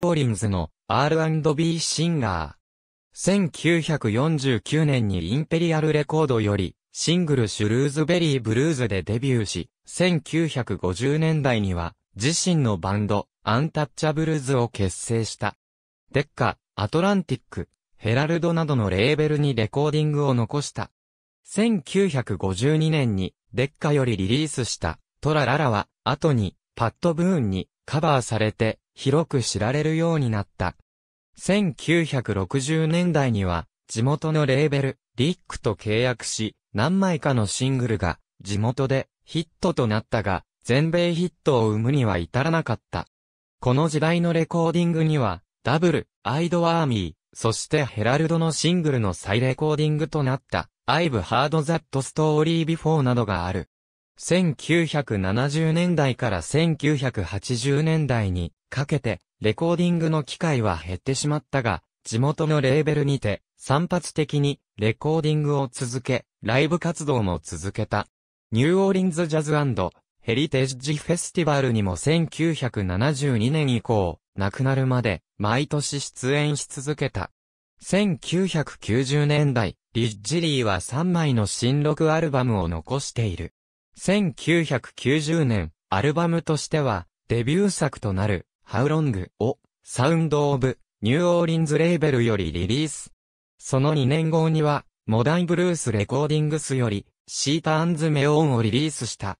ポリンズの R&B シンガー。1949年にインペリアルレコードよりシングルシュルーズベリーブルーズでデビューし、1950年代には自身のバンドアンタッチャブルズを結成した。デッカ、アトランティック、ヘラルドなどのレーベルにレコーディングを残した。1952年にデッカよりリリースしたトラララは後にパッドブーンにカバーされて広く知られるようになった。1960年代には、地元のレーベル、リックと契約し、何枚かのシングルが、地元で、ヒットとなったが、全米ヒットを生むには至らなかった。この時代のレコーディングには、ダブル、アイドアーミー、そしてヘラルドのシングルの再レコーディングとなった、アイブハードザットストーリービフォーなどがある。1970年代から1980年代にかけて、レコーディングの機会は減ってしまったが、地元のレーベルにて、散発的にレコーディングを続け、ライブ活動も続けた。ニューオーリンズジャズヘリテージフェスティバルにも1972年以降、亡くなるまで、毎年出演し続けた。1990年代、リッジリーは3枚の新録アルバムを残している。1990年、アルバムとしては、デビュー作となる、How Long を、サウンドオブ、ニューオーリンズレーベルよりリリース。その2年後には、モダンブルースレコーディングスより、シーターンズメオンをリリースした。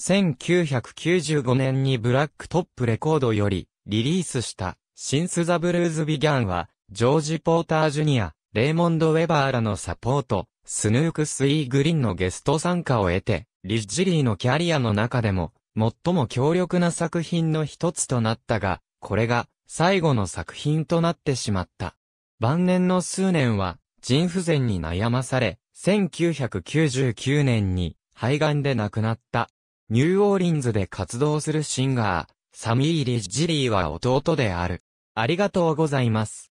1995年にブラックトップレコードより、リリースした、シンス・ザ・ブルーズ・ビギャンは、ジョージ・ポーター・ジュニア、レイモンド・ウェバーらのサポート、スヌーク・スイー・グリーンのゲスト参加を得て、リッジリーのキャリアの中でも、最も強力な作品の一つとなったが、これが最後の作品となってしまった。晩年の数年は、腎不全に悩まされ、1999年に肺がんで亡くなった。ニューオーリンズで活動するシンガー、サミー・リッジリーは弟である。ありがとうございます。